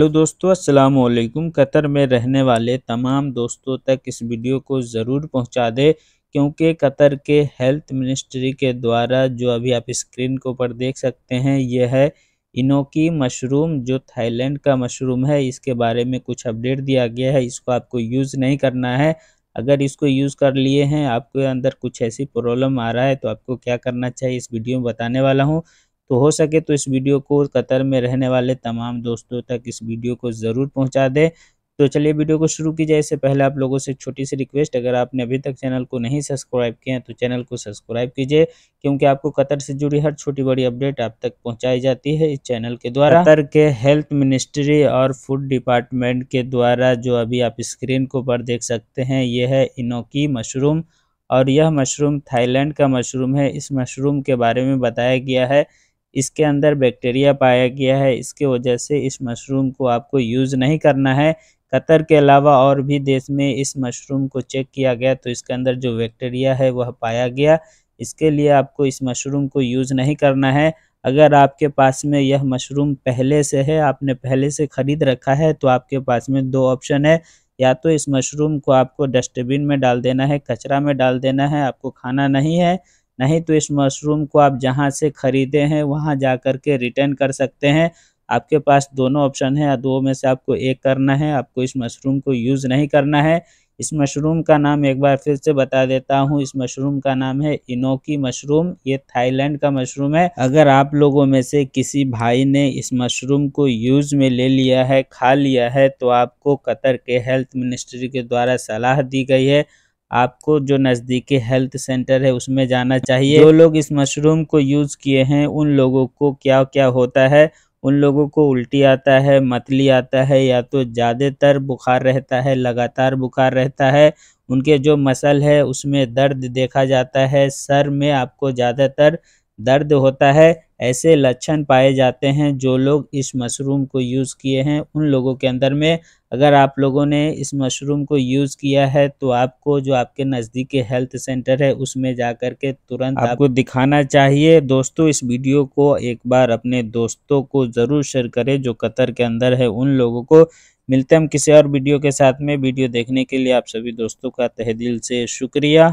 hello तो दोस्तों अस्सलाम वालेकुम कतर में रहने वाले तमाम दोस्तों तक इस वीडियो को ज़रूर पहुंचा दें क्योंकि कतर के हेल्थ मिनिस्ट्री के द्वारा जो अभी आप स्क्रीन के ऊपर देख सकते हैं यह है इनोकी मशरूम जो थाईलैंड का मशरूम है इसके बारे में कुछ अपडेट दिया गया है इसको आपको यूज़ नहीं करना है अगर इसको यूज़ कर लिए हैं आपके अंदर कुछ ऐसी प्रॉब्लम आ रहा है तो आपको क्या करना चाहिए इस वीडियो में बताने वाला हूँ तो हो सके तो इस वीडियो को कतर में रहने वाले तमाम दोस्तों तक इस वीडियो को ज़रूर पहुँचा दें तो चलिए वीडियो को शुरू की जाए इससे पहले आप लोगों से छोटी सी रिक्वेस्ट अगर आपने अभी तक चैनल को नहीं सब्सक्राइब किया है तो चैनल को सब्सक्राइब कीजिए क्योंकि आपको कतर से जुड़ी हर छोटी बड़ी अपडेट आप तक पहुंचाई जाती है इस चैनल के द्वारा कतर के हेल्थ मिनिस्ट्री और फूड डिपार्टमेंट के द्वारा जो अभी आप स्क्रीन के ऊपर देख सकते हैं यह है इनोकी मशरूम और यह मशरूम थाईलैंड का मशरूम है इस मशरूम के बारे में बताया गया है इसके अंदर बैक्टीरिया पाया गया है इसके वजह से इस मशरूम को आपको यूज़ नहीं करना है कतर के अलावा और भी देश में इस मशरूम को चेक किया गया तो इसके अंदर जो बैक्टीरिया है वह पाया गया इसके लिए आपको इस मशरूम को यूज़ नहीं करना है अगर आपके पास में यह मशरूम पहले से है आपने पहले से ख़रीद रखा है तो आपके पास में दो ऑप्शन है या तो इस मशरूम को आपको डस्टबिन में डाल देना है कचरा में डाल देना है आपको खाना नहीं है नहीं तो इस मशरूम को आप जहाँ से ख़रीदे हैं वहाँ जा कर के रिटर्न कर सकते हैं आपके पास दोनों ऑप्शन है दो में से आपको एक करना है आपको इस मशरूम को यूज़ नहीं करना है इस मशरूम का नाम एक बार फिर से बता देता हूँ इस मशरूम का नाम है इनोकी मशरूम ये थाईलैंड का मशरूम है अगर आप लोगों में से किसी भाई ने इस मशरूम को यूज़ में ले लिया है खा लिया है तो आपको कतर के हेल्थ मिनिस्ट्री के द्वारा सलाह दी गई है आपको जो नज़दीकी हेल्थ सेंटर है उसमें जाना चाहिए जो लोग इस मशरूम को यूज़ किए हैं उन लोगों को क्या क्या होता है उन लोगों को उल्टी आता है मतली आता है या तो ज़्यादातर बुखार रहता है लगातार बुखार रहता है उनके जो मसल है उसमें दर्द देखा जाता है सर में आपको ज़्यादातर दर्द होता है ऐसे लक्षण पाए जाते हैं जो लोग इस मशरूम को यूज़ किए हैं उन लोगों के अंदर में अगर आप लोगों ने इस मशरूम को यूज़ किया है तो आपको जो आपके नज़दीक के हेल्थ सेंटर है उसमें जा कर के तुरंत आपको दिखाना चाहिए दोस्तों इस वीडियो को एक बार अपने दोस्तों को ज़रूर शेयर करें जो कतर के अंदर है उन लोगों को मिलते हम किसी और वीडियो के साथ में वीडियो देखने के लिए आप सभी दोस्तों का तहदिल से शुक्रिया